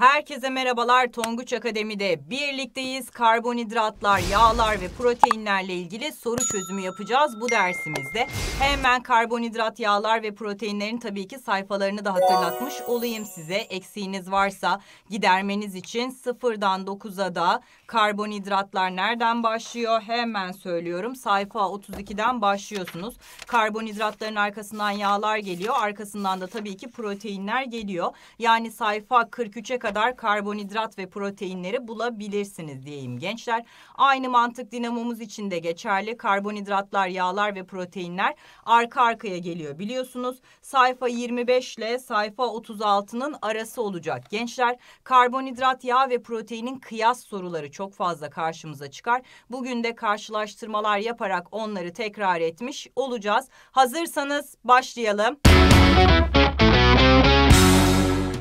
Herkese merhabalar Tonguç Akademi'de birlikteyiz. Karbonhidratlar, yağlar ve proteinlerle ilgili soru çözümü yapacağız bu dersimizde. Hemen karbonhidrat, yağlar ve proteinlerin tabii ki sayfalarını da hatırlatmış olayım size. Eksiğiniz varsa gidermeniz için sıfırdan dokuza da karbonhidratlar nereden başlıyor? Hemen söylüyorum sayfa 32'den başlıyorsunuz. Karbonhidratların arkasından yağlar geliyor. Arkasından da tabii ki proteinler geliyor. Yani sayfa 43'e kadar kadar karbonhidrat ve proteinleri bulabilirsiniz diyeyim gençler. Aynı mantık dinamomuz için de geçerli. Karbonhidratlar, yağlar ve proteinler arka arkaya geliyor biliyorsunuz. Sayfa 25 ile sayfa 36'nın arası olacak gençler. Karbonhidrat, yağ ve proteinin kıyas soruları çok fazla karşımıza çıkar. Bugün de karşılaştırmalar yaparak onları tekrar etmiş olacağız. Hazırsanız başlayalım.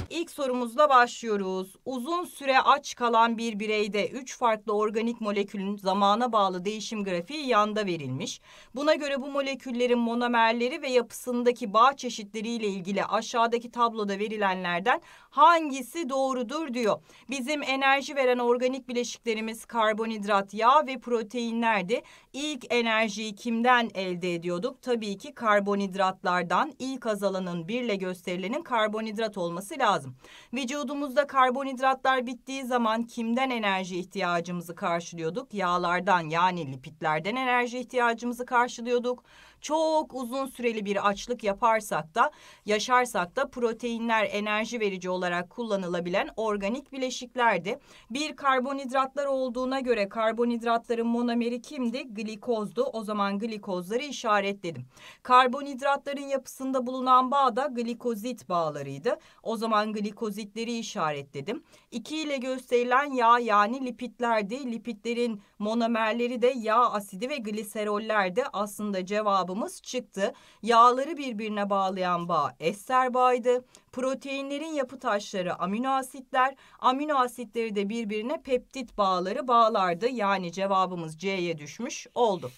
İlk sorumuzla başlıyoruz. Uzun süre aç kalan bir bireyde 3 farklı organik molekülün zamana bağlı değişim grafiği yanda verilmiş. Buna göre bu moleküllerin monomerleri ve yapısındaki bağ çeşitleriyle ilgili aşağıdaki tabloda verilenlerden hangisi doğrudur diyor. Bizim enerji veren organik bileşiklerimiz karbonhidrat, yağ ve proteinlerdi. İlk enerjiyi kimden elde ediyorduk? Tabii ki karbonhidratlardan. İlk azalanın birle gösterilenin karbonhidrat olması lazım lazım. Vücudumuzda karbonhidratlar bittiği zaman kimden enerji ihtiyacımızı karşılıyorduk? Yağlardan yani lipitlerden enerji ihtiyacımızı karşılıyorduk çok uzun süreli bir açlık yaparsak da yaşarsak da proteinler enerji verici olarak kullanılabilen organik bileşiklerdi. Bir karbonhidratlar olduğuna göre karbonhidratların monomeri kimdi? Glikozdu. O zaman glikozları işaretledim. Karbonhidratların yapısında bulunan bağ da glikozit bağlarıydı. O zaman glikozitleri işaretledim. 2 ile gösterilen yağ yani lipitlerdi. Lipitlerin monomerleri de yağ asidi ve gliserollerdi. Aslında cevabı cevabımız çıktı. Yağları birbirine bağlayan bağ ester bağıydı. Proteinlerin yapı taşları amino asitler, amino asitleri de birbirine peptit bağları bağlardı. Yani cevabımız C'ye düşmüş oldu.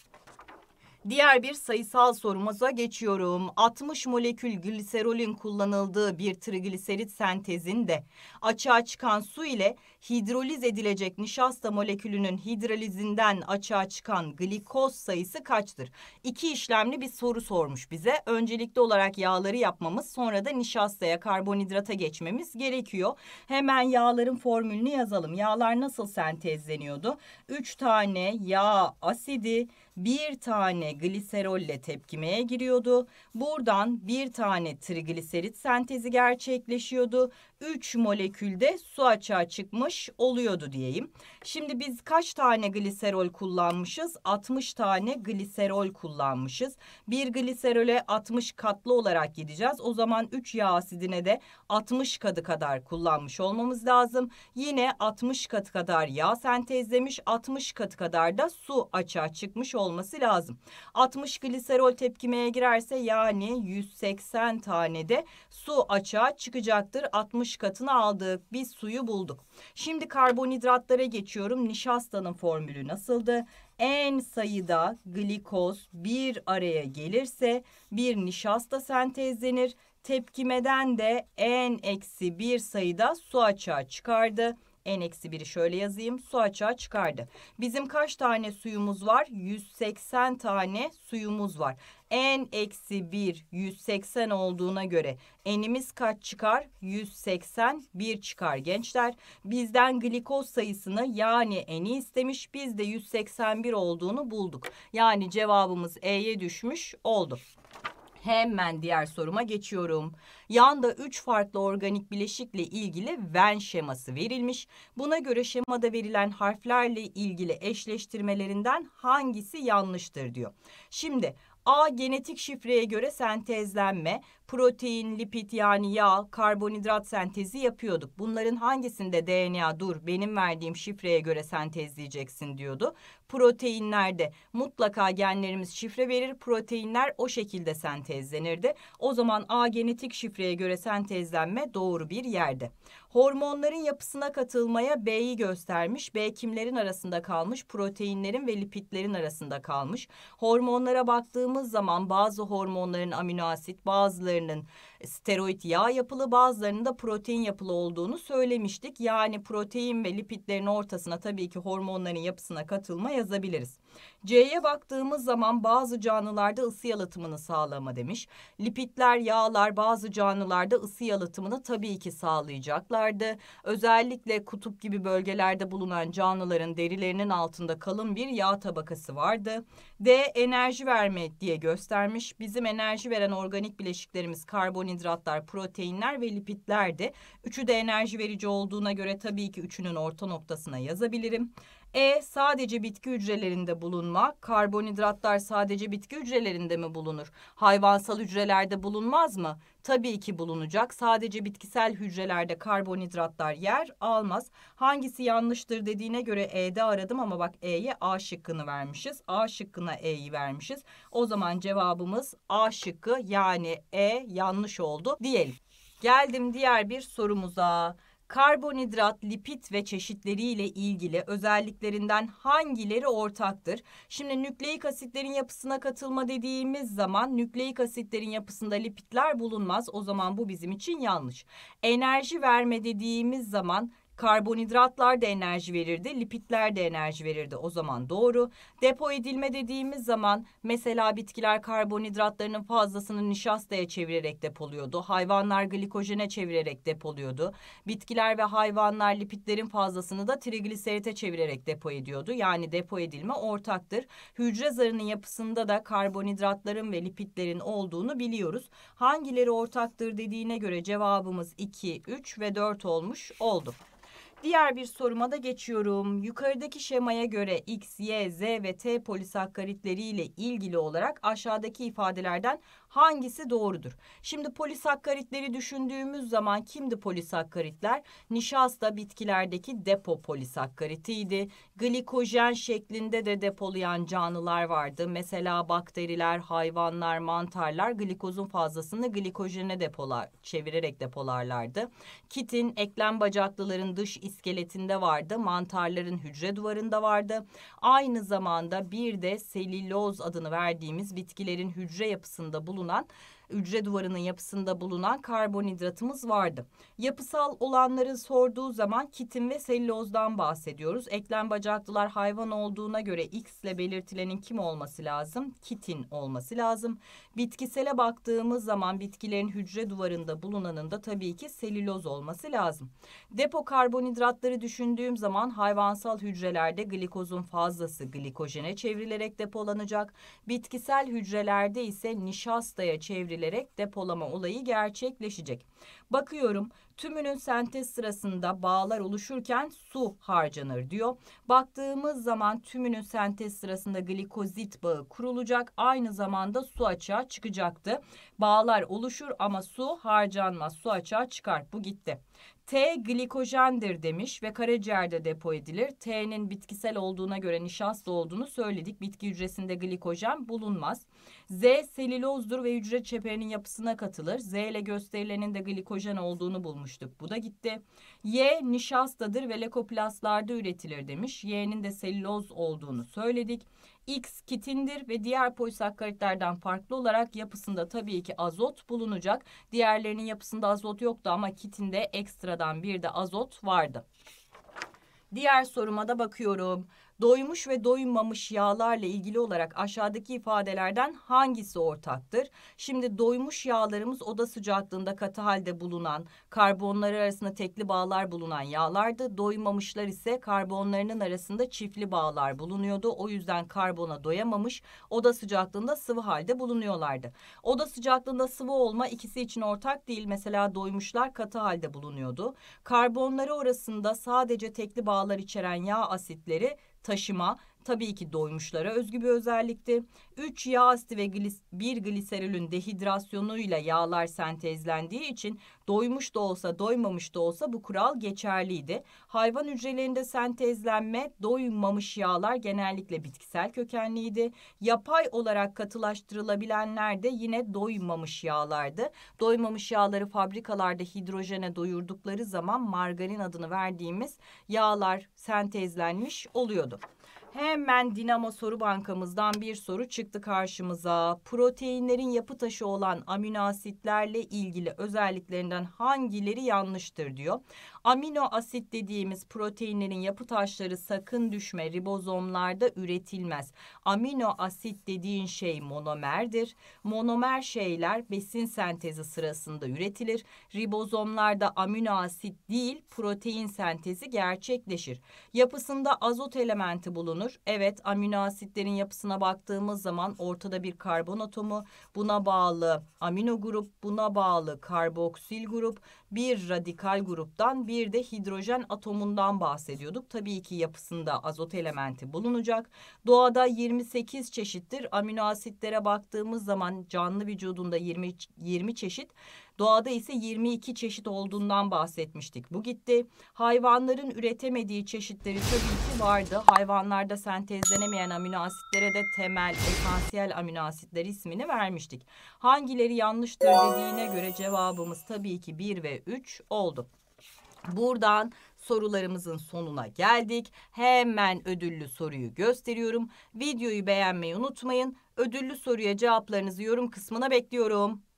Diğer bir sayısal sorumuza geçiyorum. 60 molekül gliserolün kullanıldığı bir trigliserit sentezinde açığa çıkan su ile hidroliz edilecek nişasta molekülünün hidrolizinden açığa çıkan glikoz sayısı kaçtır? İki işlemli bir soru sormuş bize. Öncelikli olarak yağları yapmamız, sonra da nişastaya, karbonhidrata geçmemiz gerekiyor. Hemen yağların formülünü yazalım. Yağlar nasıl sentezleniyordu? 3 tane yağ asidi bir tane gliserolle tepkimeye giriyordu. Buradan bir tane trigliserit sentezi gerçekleşiyordu 3 molekülde su açığa çıkmış oluyordu diyeyim. Şimdi biz kaç tane gliserol kullanmışız? 60 tane gliserol kullanmışız. Bir gliserole 60 katlı olarak gideceğiz. O zaman 3 yağ asidine de 60 katı kadar kullanmış olmamız lazım. Yine 60 katı kadar yağ sentezlemiş, 60 katı kadar da su açığa çıkmış olması lazım. 60 gliserol tepkimeye girerse yani 180 tane de su açığa çıkacaktır. 60 60 katını aldık. Biz suyu bulduk. Şimdi karbonhidratlara geçiyorum. Nişastanın formülü nasıldı? En sayıda glikoz bir araya gelirse bir nişasta sentezlenir. Tepkimeden de en eksi bir sayıda su açığa çıkardı. N-1'i eksi şöyle yazayım. Su açığa çıkardı. Bizim kaç tane suyumuz var? 180 tane suyumuz var. N-1 eksi 180 olduğuna göre n'imiz kaç çıkar? 181 çıkar gençler. Bizden glikoz sayısını yani n'i istemiş. Biz de 181 olduğunu bulduk. Yani cevabımız E'ye düşmüş oldu. Hemen diğer soruma geçiyorum. Yanda üç farklı organik bileşikle ilgili Venn şeması verilmiş. Buna göre şemada verilen harflerle ilgili eşleştirmelerinden hangisi yanlıştır diyor. Şimdi A genetik şifreye göre sentezlenme, protein, lipid yani yağ, karbonhidrat sentezi yapıyorduk. Bunların hangisinde DNA dur benim verdiğim şifreye göre sentezleyeceksin diyordu. Proteinlerde mutlaka genlerimiz şifre verir. Proteinler o şekilde sentezlenirdi. O zaman A genetik şifreye göre sentezlenme doğru bir yerde. Hormonların yapısına katılmaya B'yi göstermiş. B kimlerin arasında kalmış? Proteinlerin ve lipitlerin arasında kalmış. Hormonlara baktığımız zaman bazı hormonların amino asit, bazıları And. steroid yağ yapılı bazılarının da protein yapılı olduğunu söylemiştik. Yani protein ve lipidlerin ortasına tabii ki hormonların yapısına katılma yazabiliriz. C'ye baktığımız zaman bazı canlılarda ısı yalıtımını sağlama demiş. Lipitler, yağlar bazı canlılarda ısı yalıtımını tabii ki sağlayacaklardı. Özellikle kutup gibi bölgelerde bulunan canlıların derilerinin altında kalın bir yağ tabakası vardı. D enerji verme diye göstermiş. Bizim enerji veren organik bileşiklerimiz karbon karbonhidratlar, proteinler ve lipidlerdi. Üçü de enerji verici olduğuna göre tabii ki üçünün orta noktasına yazabilirim. E sadece bitki hücrelerinde bulunma, karbonhidratlar sadece bitki hücrelerinde mi bulunur? Hayvansal hücrelerde bulunmaz mı? Tabii ki bulunacak. Sadece bitkisel hücrelerde karbonhidratlar yer almaz. Hangisi yanlıştır dediğine göre E'de aradım ama bak E'ye A şıkkını vermişiz. A şıkkına E'yi vermişiz. O zaman cevabımız A şıkkı yani E yanlış oldu diyelim. Geldim diğer bir sorumuza karbonhidrat, lipid ve çeşitleriyle ilgili özelliklerinden hangileri ortaktır? Şimdi nükleik asitlerin yapısına katılma dediğimiz zaman nükleik asitlerin yapısında lipidler bulunmaz. O zaman bu bizim için yanlış. Enerji verme dediğimiz zaman Karbonhidratlar da enerji verirdi, lipitler de enerji verirdi. O zaman doğru. Depo edilme dediğimiz zaman mesela bitkiler karbonhidratlarının fazlasını nişastaya çevirerek depoluyordu. Hayvanlar glikojene çevirerek depoluyordu. Bitkiler ve hayvanlar lipitlerin fazlasını da trigliserite çevirerek depo ediyordu. Yani depo edilme ortaktır. Hücre zarının yapısında da karbonhidratların ve lipitlerin olduğunu biliyoruz. Hangileri ortaktır dediğine göre cevabımız 2, 3 ve 4 olmuş oldu. Diğer bir soruma da geçiyorum. Yukarıdaki şemaya göre X, Y, Z ve T polisakkaritleriyle ile ilgili olarak aşağıdaki ifadelerden hangisi doğrudur? Şimdi polisakkaritleri düşündüğümüz zaman kimdi polisakkaritler? Nişasta bitkilerdeki depo polisakkaritiydi. Glikojen şeklinde de depolayan canlılar vardı. Mesela bakteriler, hayvanlar, mantarlar glikozun fazlasını glikojene depolar, çevirerek depolarlardı. Kitin, eklem bacaklıların dış iskeletinde vardı, mantarların hücre duvarında vardı. Aynı zamanda bir de seliloz adını verdiğimiz bitkilerin hücre yapısında bulunan hücre duvarının yapısında bulunan karbonhidratımız vardı. Yapısal olanların sorduğu zaman kitin ve sellozdan bahsediyoruz. Eklem bacaklılar hayvan olduğuna göre X ile belirtilenin kim olması lazım? Kitin olması lazım. Bitkisele baktığımız zaman bitkilerin hücre duvarında bulunanın da tabii ki selüloz olması lazım. Depo karbonhidratları düşündüğüm zaman hayvansal hücrelerde glikozun fazlası glikojene çevrilerek depolanacak. Bitkisel hücrelerde ise nişastaya çevrilerek edilerek depolama olayı gerçekleşecek. Bakıyorum Tümünün sentez sırasında bağlar oluşurken su harcanır diyor. Baktığımız zaman tümünün sentez sırasında glikozit bağı kurulacak. Aynı zamanda su açığa çıkacaktı. Bağlar oluşur ama su harcanmaz. Su açığa çıkar. Bu gitti. T glikojendir demiş ve karaciğerde depo edilir. T'nin bitkisel olduğuna göre nişasta olduğunu söyledik. Bitki hücresinde glikojen bulunmaz. Z selülozdur ve hücre çeperinin yapısına katılır. Z ile gösterilenin de glikojen olduğunu bulmuş konuşmuştuk. Bu da gitti. Y nişastadır ve lekoplaslarda üretilir demiş. Y'nin de selüloz olduğunu söyledik. X kitindir ve diğer polisakkaritlerden farklı olarak yapısında tabii ki azot bulunacak. Diğerlerinin yapısında azot yoktu ama kitinde ekstradan bir de azot vardı. Diğer soruma da bakıyorum doymuş ve doymamış yağlarla ilgili olarak aşağıdaki ifadelerden hangisi ortaktır? Şimdi doymuş yağlarımız oda sıcaklığında katı halde bulunan, karbonları arasında tekli bağlar bulunan yağlardı. Doymamışlar ise karbonlarının arasında çiftli bağlar bulunuyordu. O yüzden karbona doyamamış, oda sıcaklığında sıvı halde bulunuyorlardı. Oda sıcaklığında sıvı olma ikisi için ortak değil. Mesela doymuşlar katı halde bulunuyordu. Karbonları arasında sadece tekli bağlar içeren yağ asitleri taşıma tabii ki doymuşlara özgü bir özellikti. 3 yağ asidi ve glis, 1 gliserolün dehidrasyonuyla yağlar sentezlendiği için doymuş da olsa doymamış da olsa bu kural geçerliydi. Hayvan hücrelerinde sentezlenme doymamış yağlar genellikle bitkisel kökenliydi. Yapay olarak katılaştırılabilenler de yine doymamış yağlardı. Doymamış yağları fabrikalarda hidrojene doyurdukları zaman margarin adını verdiğimiz yağlar sentezlenmiş oluyordu. Hemen Dinamo soru bankamızdan bir soru çıktı karşımıza. Proteinlerin yapı taşı olan amino asitlerle ilgili özelliklerinden hangileri yanlıştır diyor. Amino asit dediğimiz proteinlerin yapı taşları sakın düşme ribozomlarda üretilmez. Amino asit dediğin şey monomerdir. Monomer şeyler besin sentezi sırasında üretilir. Ribozomlarda amino asit değil protein sentezi gerçekleşir. Yapısında azot elementi bulunur bulunur. Evet amino asitlerin yapısına baktığımız zaman ortada bir karbon atomu, buna bağlı amino grup, buna bağlı karboksil grup, bir radikal gruptan bir de hidrojen atomundan bahsediyorduk. Tabii ki yapısında azot elementi bulunacak. Doğada 28 çeşittir. Amino asitlere baktığımız zaman canlı vücudunda 20 20 çeşit Doğada ise 22 çeşit olduğundan bahsetmiştik. Bu gitti. Hayvanların üretemediği çeşitleri tabii ki vardı. Hayvanlarda sentezlenemeyen amino asitlere de temel, esansiyel amino asitler ismini vermiştik. Hangileri yanlıştır dediğine göre cevabımız tabii ki 1 ve 3 oldu. Buradan sorularımızın sonuna geldik. Hemen ödüllü soruyu gösteriyorum. Videoyu beğenmeyi unutmayın. Ödüllü soruya cevaplarınızı yorum kısmına bekliyorum.